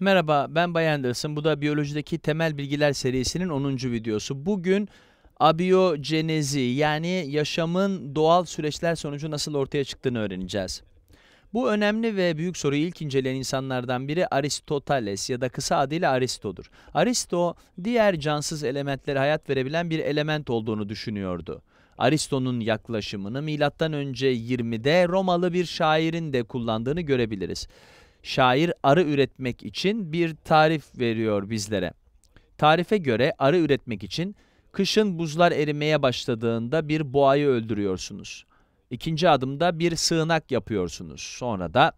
Merhaba ben Bay Anderson. Bu da biyolojideki temel bilgiler serisinin 10. videosu. Bugün abiyojenezi yani yaşamın doğal süreçler sonucu nasıl ortaya çıktığını öğreneceğiz. Bu önemli ve büyük soruyu ilk inceleyen insanlardan biri Aristoteles ya da kısa adıyla Aristo'dur. Aristo diğer cansız elementlere hayat verebilen bir element olduğunu düşünüyordu. Aristo'nun yaklaşımını milattan önce 20'de Romalı bir şairin de kullandığını görebiliriz şair arı üretmek için bir tarif veriyor bizlere. Tarife göre arı üretmek için kışın buzlar erimeye başladığında bir boğayı öldürüyorsunuz. İkinci adımda bir sığınak yapıyorsunuz. Sonra da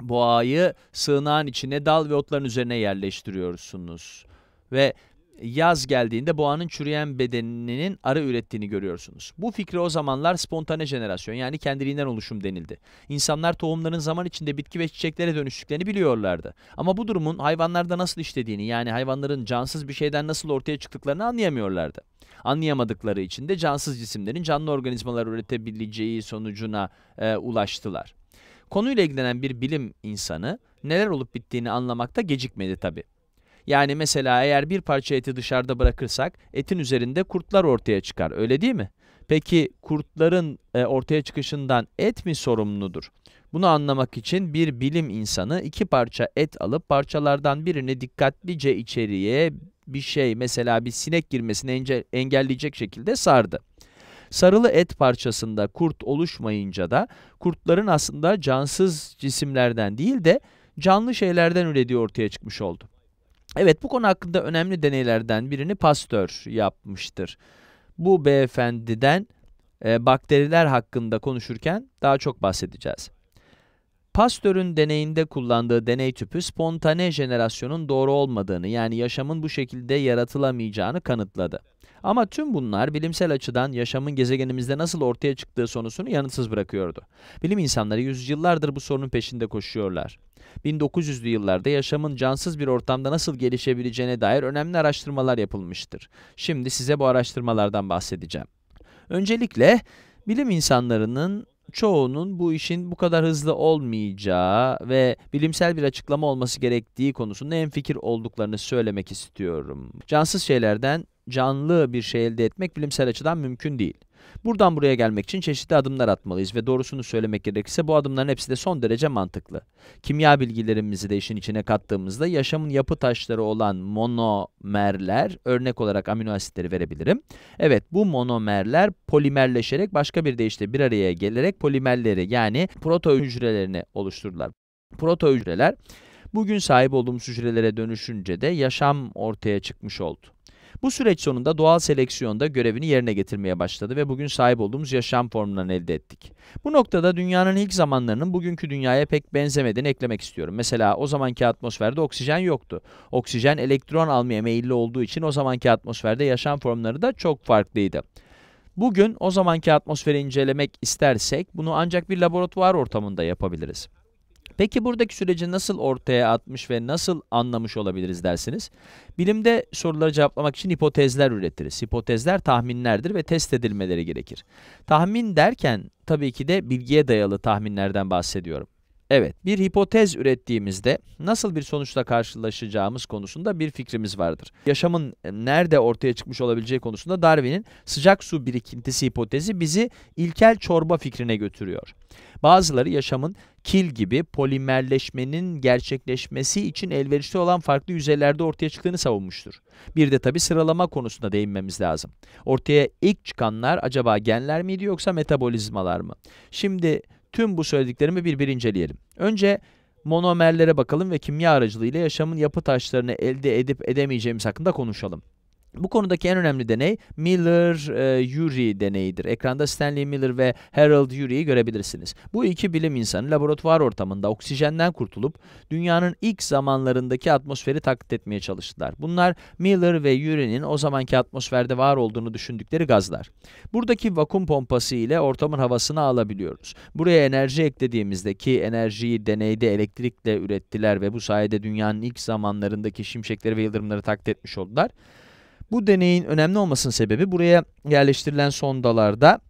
boğayı sığınağın içine dal ve otların üzerine yerleştiriyorsunuz. Ve yaz geldiğinde boğanın çürüyen bedeninin arı ürettiğini görüyorsunuz. Bu fikri o zamanlar spontane jenerasyon yani kendiliğinden oluşum denildi. İnsanlar tohumların zaman içinde bitki ve çiçeklere dönüştüklerini biliyorlardı. Ama bu durumun hayvanlarda nasıl işlediğini yani hayvanların cansız bir şeyden nasıl ortaya çıktıklarını anlayamıyorlardı. Anlayamadıkları için de cansız cisimlerin canlı organizmalar üretebileceği sonucuna e, ulaştılar. Konuyla ilgilenen bir bilim insanı neler olup bittiğini anlamakta gecikmedi tabi. Yani mesela eğer bir parça eti dışarıda bırakırsak etin üzerinde kurtlar ortaya çıkar öyle değil mi? Peki kurtların e, ortaya çıkışından et mi sorumludur? Bunu anlamak için bir bilim insanı iki parça et alıp parçalardan birini dikkatlice içeriye bir şey mesela bir sinek girmesini engelleyecek şekilde sardı. Sarılı et parçasında kurt oluşmayınca da kurtların aslında cansız cisimlerden değil de canlı şeylerden ürediği ortaya çıkmış oldu. Evet bu konu hakkında önemli deneylerden birini Pasteur yapmıştır. Bu beyefendiden e, bakteriler hakkında konuşurken daha çok bahsedeceğiz. Pasteur'ün deneyinde kullandığı deney tüpü spontane jenerasyonun doğru olmadığını yani yaşamın bu şekilde yaratılamayacağını kanıtladı. Ama tüm bunlar bilimsel açıdan yaşamın gezegenimizde nasıl ortaya çıktığı sonusunu yanıtsız bırakıyordu. Bilim insanları yüzyıllardır bu sorunun peşinde koşuyorlar. 1900'lü yıllarda yaşamın cansız bir ortamda nasıl gelişebileceğine dair önemli araştırmalar yapılmıştır. Şimdi size bu araştırmalardan bahsedeceğim. Öncelikle bilim insanlarının çoğunun bu işin bu kadar hızlı olmayacağı ve bilimsel bir açıklama olması gerektiği konusunda en fikir olduklarını söylemek istiyorum. Cansız şeylerden canlı bir şey elde etmek bilimsel açıdan mümkün değil. Buradan buraya gelmek için çeşitli adımlar atmalıyız ve doğrusunu söylemek gerekirse bu adımların hepsi de son derece mantıklı. Kimya bilgilerimizi de işin içine kattığımızda yaşamın yapı taşları olan monomerler, örnek olarak amino asitleri verebilirim. Evet bu monomerler polimerleşerek başka bir deyişle bir araya gelerek polimerleri yani proto hücrelerini oluştururlar. Proto hücreler bugün sahip olduğumuz hücrelere dönüşünce de yaşam ortaya çıkmış oldu. Bu süreç sonunda doğal seleksiyonda görevini yerine getirmeye başladı ve bugün sahip olduğumuz yaşam formlarını elde ettik. Bu noktada dünyanın ilk zamanlarının bugünkü dünyaya pek benzemediğini eklemek istiyorum. Mesela o zamanki atmosferde oksijen yoktu. Oksijen elektron almaya meyilli olduğu için o zamanki atmosferde yaşam formları da çok farklıydı. Bugün o zamanki atmosferi incelemek istersek bunu ancak bir laboratuvar ortamında yapabiliriz. Peki buradaki süreci nasıl ortaya atmış ve nasıl anlamış olabiliriz dersiniz? Bilimde soruları cevaplamak için hipotezler üretiriz. Hipotezler tahminlerdir ve test edilmeleri gerekir. Tahmin derken tabii ki de bilgiye dayalı tahminlerden bahsediyorum. Evet, bir hipotez ürettiğimizde nasıl bir sonuçla karşılaşacağımız konusunda bir fikrimiz vardır. Yaşamın e, nerede ortaya çıkmış olabileceği konusunda Darwin'in sıcak su birikintisi hipotezi bizi ilkel çorba fikrine götürüyor. Bazıları yaşamın kil gibi polimerleşmenin gerçekleşmesi için elverişli olan farklı yüzeylerde ortaya çıktığını savunmuştur. Bir de tabi sıralama konusunda değinmemiz lazım. Ortaya ilk çıkanlar acaba genler miydi yoksa metabolizmalar mı? Şimdi Tüm bu söylediklerimi bir bir inceleyelim. Önce monomerlere bakalım ve kimya aracılığıyla yaşamın yapı taşlarını elde edip edemeyeceğimiz hakkında konuşalım. Bu konudaki en önemli deney Miller-Urey e, deneyidir. Ekranda Stanley Miller ve Harold Urey'i görebilirsiniz. Bu iki bilim insanı laboratuvar ortamında oksijenden kurtulup dünyanın ilk zamanlarındaki atmosferi taklit etmeye çalıştılar. Bunlar Miller ve Urey'nin o zamanki atmosferde var olduğunu düşündükleri gazlar. Buradaki vakum pompası ile ortamın havasını alabiliyoruz. Buraya enerji eklediğimizde ki enerjiyi deneyde elektrikle ürettiler ve bu sayede dünyanın ilk zamanlarındaki şimşekleri ve yıldırımları taklit etmiş oldular. Bu deneyin önemli olmasının sebebi buraya yerleştirilen sondalarda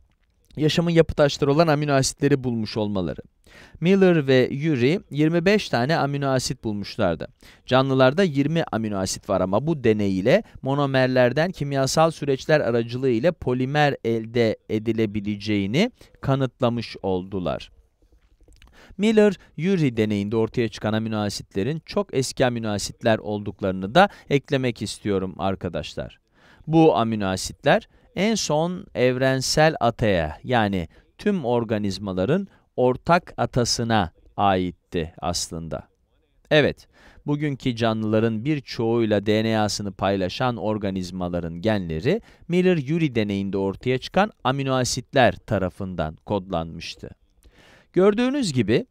yaşamın yapı taşları olan amino asitleri bulmuş olmaları. Miller ve Urey 25 tane amino asit bulmuşlardı. Canlılarda 20 amino asit var ama bu deney ile monomerlerden kimyasal süreçler aracılığı ile polimer elde edilebileceğini kanıtlamış oldular. Miller-Urey deneyinde ortaya çıkan amino asitlerin çok eski amino asitler olduklarını da eklemek istiyorum arkadaşlar. Bu amino asitler en son evrensel ataya yani tüm organizmaların ortak atasına aitti aslında. Evet, bugünkü canlıların birçoğuyla DNA'sını paylaşan organizmaların genleri Miller-Urey deneyinde ortaya çıkan amino asitler tarafından kodlanmıştı. Gördüğünüz gibi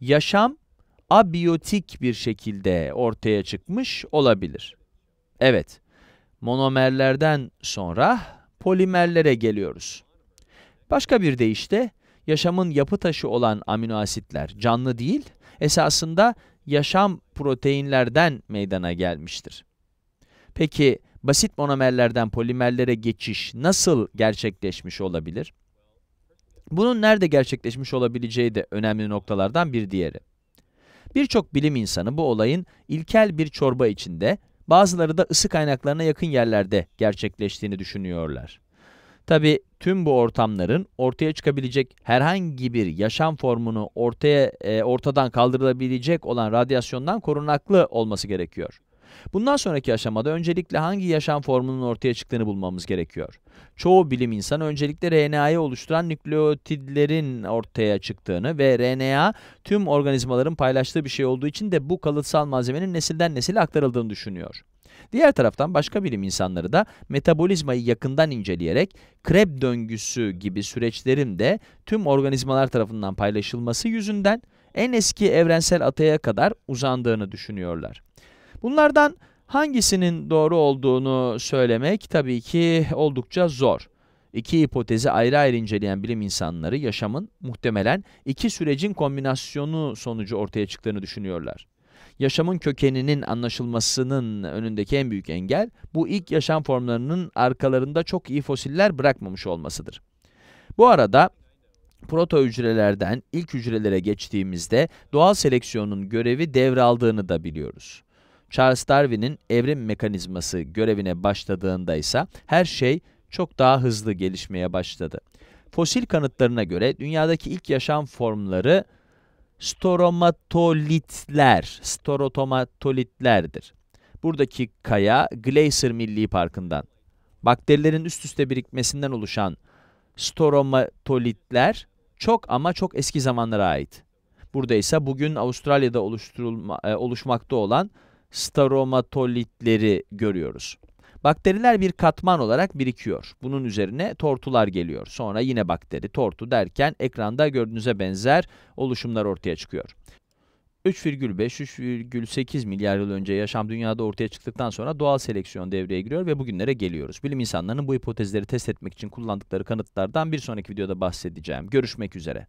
yaşam abiyotik bir şekilde ortaya çıkmış olabilir. Evet, monomerlerden sonra polimerlere geliyoruz. Başka bir deyişle yaşamın yapı taşı olan amino asitler canlı değil, esasında yaşam proteinlerden meydana gelmiştir. Peki basit monomerlerden polimerlere geçiş nasıl gerçekleşmiş olabilir? Bunun nerede gerçekleşmiş olabileceği de önemli noktalardan bir diğeri. Birçok bilim insanı bu olayın ilkel bir çorba içinde, bazıları da ısı kaynaklarına yakın yerlerde gerçekleştiğini düşünüyorlar. Tabi tüm bu ortamların ortaya çıkabilecek herhangi bir yaşam formunu ortaya e, ortadan kaldırılabilecek olan radyasyondan korunaklı olması gerekiyor. Bundan sonraki aşamada öncelikle hangi yaşam formunun ortaya çıktığını bulmamız gerekiyor. Çoğu bilim insanı öncelikle RNA'yı oluşturan nükleotidlerin ortaya çıktığını ve RNA tüm organizmaların paylaştığı bir şey olduğu için de bu kalıtsal malzemenin nesilden nesile aktarıldığını düşünüyor. Diğer taraftan başka bilim insanları da metabolizmayı yakından inceleyerek Krebs döngüsü gibi süreçlerin de tüm organizmalar tarafından paylaşılması yüzünden en eski evrensel ataya kadar uzandığını düşünüyorlar. Bunlardan hangisinin doğru olduğunu söylemek tabii ki oldukça zor. İki hipotezi ayrı ayrı inceleyen bilim insanları yaşamın muhtemelen iki sürecin kombinasyonu sonucu ortaya çıktığını düşünüyorlar. Yaşamın kökeninin anlaşılmasının önündeki en büyük engel bu ilk yaşam formlarının arkalarında çok iyi fosiller bırakmamış olmasıdır. Bu arada proto hücrelerden ilk hücrelere geçtiğimizde doğal seleksiyonun görevi devraldığını da biliyoruz. Charles Darwin'in evrim mekanizması görevine başladığında ise her şey çok daha hızlı gelişmeye başladı. Fosil kanıtlarına göre dünyadaki ilk yaşam formları stromatolitler, storomatolitlerdir. Buradaki kaya Glacier Milli Parkı'ndan. Bakterilerin üst üste birikmesinden oluşan stromatolitler çok ama çok eski zamanlara ait. Burada ise bugün Avustralya'da oluşturulma, e, oluşmakta olan Stromatolitleri görüyoruz. Bakteriler bir katman olarak birikiyor. Bunun üzerine tortular geliyor. Sonra yine bakteri, tortu derken ekranda gördüğünüze benzer oluşumlar ortaya çıkıyor. 3,5-3,8 milyar yıl önce yaşam dünyada ortaya çıktıktan sonra doğal seleksiyon devreye giriyor ve bugünlere geliyoruz. Bilim insanlarının bu hipotezleri test etmek için kullandıkları kanıtlardan bir sonraki videoda bahsedeceğim. Görüşmek üzere.